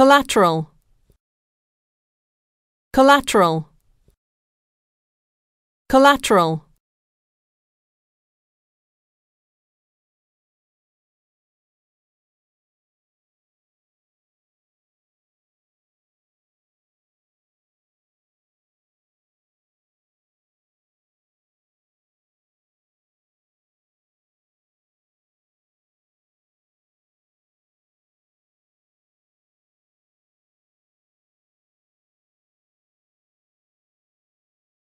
collateral collateral collateral